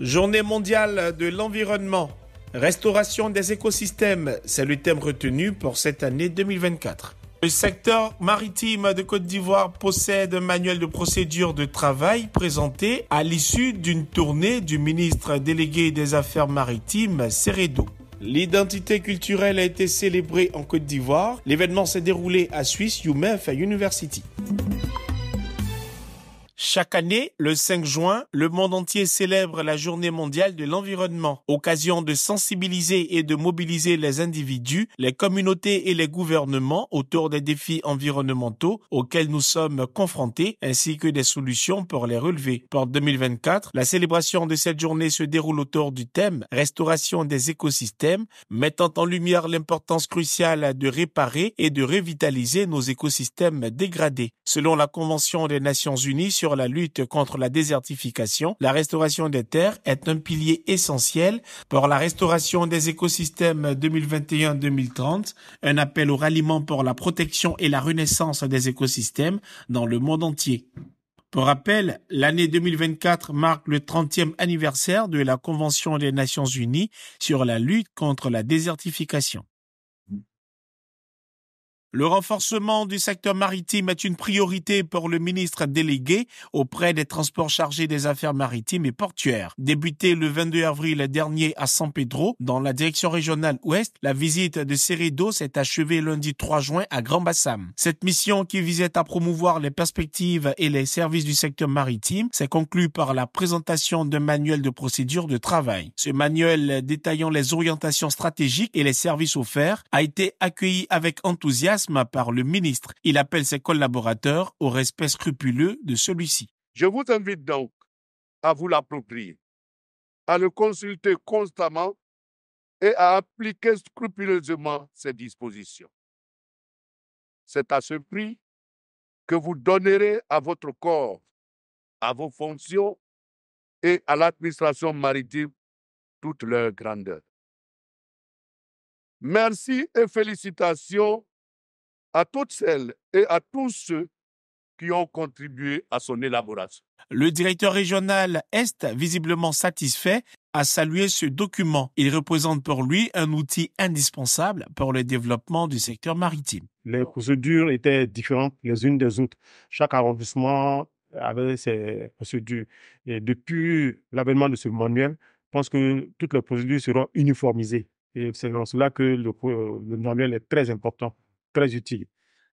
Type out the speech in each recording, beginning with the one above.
Journée mondiale de l'environnement. Restauration des écosystèmes, c'est le thème retenu pour cette année 2024. Le secteur maritime de Côte d'Ivoire possède un manuel de procédure de travail présenté à l'issue d'une tournée du ministre délégué des Affaires maritimes, Seredo. L'identité culturelle a été célébrée en Côte d'Ivoire. L'événement s'est déroulé à Swiss Youth University. Chaque année, le 5 juin, le monde entier célèbre la journée mondiale de l'environnement, occasion de sensibiliser et de mobiliser les individus, les communautés et les gouvernements autour des défis environnementaux auxquels nous sommes confrontés, ainsi que des solutions pour les relever. Pour 2024, la célébration de cette journée se déroule autour du thème Restauration des écosystèmes, mettant en lumière l'importance cruciale de réparer et de revitaliser nos écosystèmes dégradés. Selon la Convention des Nations Unies sur la lutte contre la désertification, la restauration des terres est un pilier essentiel pour la restauration des écosystèmes 2021-2030, un appel au ralliement pour la protection et la renaissance des écosystèmes dans le monde entier. Pour rappel, l'année 2024 marque le 30e anniversaire de la Convention des Nations Unies sur la lutte contre la désertification. Le renforcement du secteur maritime est une priorité pour le ministre délégué auprès des transports chargés des affaires maritimes et portuaires. Débuté le 22 avril dernier à San Pedro, dans la direction régionale ouest, la visite de Sérido s'est achevée lundi 3 juin à Grand Bassam. Cette mission qui visait à promouvoir les perspectives et les services du secteur maritime s'est conclue par la présentation d'un manuel de procédure de travail. Ce manuel détaillant les orientations stratégiques et les services offerts a été accueilli avec enthousiasme par le ministre. Il appelle ses collaborateurs au respect scrupuleux de celui-ci. Je vous invite donc à vous l'approprier, à le consulter constamment et à appliquer scrupuleusement ses dispositions. C'est à ce prix que vous donnerez à votre corps, à vos fonctions et à l'administration maritime toute leur grandeur. Merci et félicitations à toutes celles et à tous ceux qui ont contribué à son élaboration. Le directeur régional est visiblement satisfait a salué ce document. Il représente pour lui un outil indispensable pour le développement du secteur maritime. Les procédures étaient différentes les unes des autres. Chaque arrondissement avait ses procédures. Et depuis l'avènement de ce manuel, je pense que toutes les procédures seront uniformisées. Et c'est dans cela que le manuel est très important très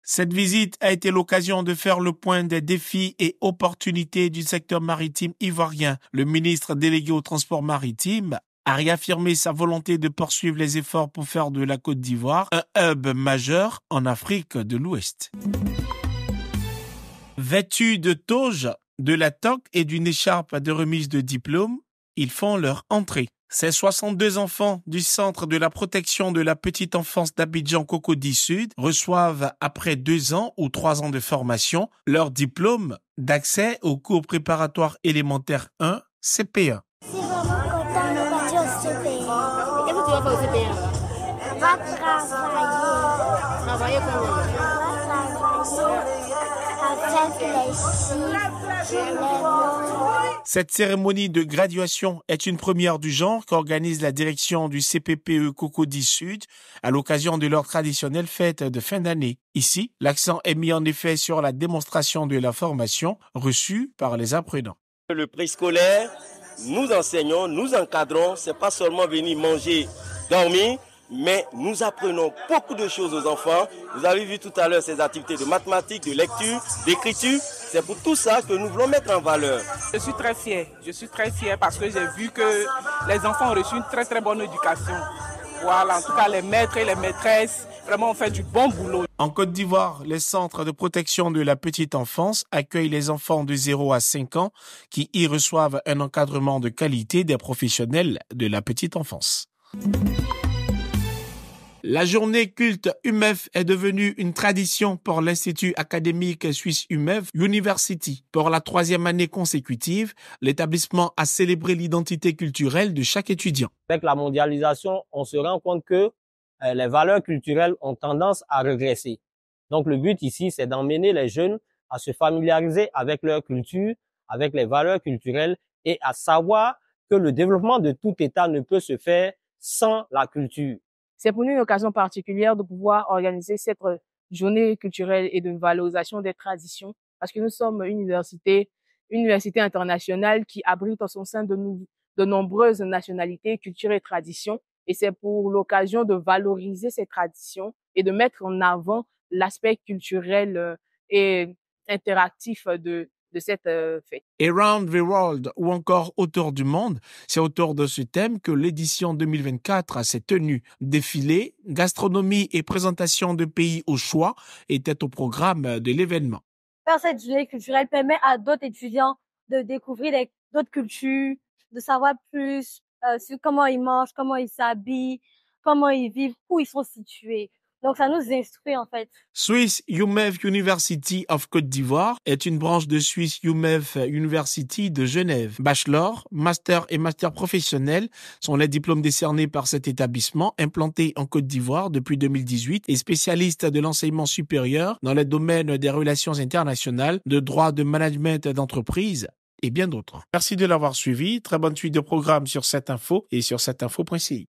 Cette visite a été l'occasion de faire le point des défis et opportunités du secteur maritime ivoirien. Le ministre délégué au transport maritime a réaffirmé sa volonté de poursuivre les efforts pour faire de la Côte d'Ivoire un hub majeur en Afrique de l'Ouest. Vêtus de toge, de la toque et d'une écharpe de remise de diplôme, ils font leur entrée. Ces 62 enfants du Centre de la protection de la petite enfance d'Abidjan Cocody Sud reçoivent, après deux ans ou trois ans de formation, leur diplôme d'accès au cours préparatoire élémentaire 1 CP1. Cette cérémonie de graduation est une première du genre qu'organise la direction du CPPE Cocody Sud à l'occasion de leur traditionnelle fête de fin d'année. Ici, l'accent est mis en effet sur la démonstration de la formation reçue par les apprenants. Le pré-scolaire, nous enseignons, nous encadrons, c'est pas seulement venir manger, dormir, mais nous apprenons beaucoup de choses aux enfants. Vous avez vu tout à l'heure ces activités de mathématiques, de lecture, d'écriture. C'est pour tout ça que nous voulons mettre en valeur. Je suis très fier. Je suis très fier parce que j'ai vu que les enfants ont reçu une très très bonne éducation. Voilà, en tout cas les maîtres et les maîtresses, vraiment ont fait du bon boulot. En Côte d'Ivoire, les centres de protection de la petite enfance accueillent les enfants de 0 à 5 ans qui y reçoivent un encadrement de qualité des professionnels de la petite enfance. La journée culte UMEF est devenue une tradition pour l'Institut académique suisse UMEF University. Pour la troisième année consécutive, l'établissement a célébré l'identité culturelle de chaque étudiant. Avec la mondialisation, on se rend compte que euh, les valeurs culturelles ont tendance à regresser. Donc le but ici, c'est d'emmener les jeunes à se familiariser avec leur culture, avec les valeurs culturelles et à savoir que le développement de tout État ne peut se faire sans la culture. C'est pour nous une occasion particulière de pouvoir organiser cette euh, journée culturelle et de valorisation des traditions parce que nous sommes une université, une université internationale qui abrite en son sein de, de nombreuses nationalités, cultures et traditions. Et c'est pour l'occasion de valoriser ces traditions et de mettre en avant l'aspect culturel euh, et interactif de, de cette euh, fête. Around the World ou encore Autour du monde, c'est autour de ce thème que l'édition 2024 s'est tenue. Défilé, gastronomie et présentation de pays au choix étaient au programme de l'événement. cette journée culturelle permet à d'autres étudiants de découvrir d'autres cultures, de savoir plus euh, sur comment ils mangent, comment ils s'habillent, comment ils vivent, où ils sont situés. Donc ça nous instruit en fait. Swiss UMEF University of Côte d'Ivoire est une branche de Swiss UMEF University de Genève. Bachelor, master et master professionnel sont les diplômes décernés par cet établissement implanté en Côte d'Ivoire depuis 2018 et spécialiste de l'enseignement supérieur dans les domaines des relations internationales, de droit de management d'entreprise et bien d'autres. Merci de l'avoir suivi. Très bonne suite de programme sur cette info et sur cette précise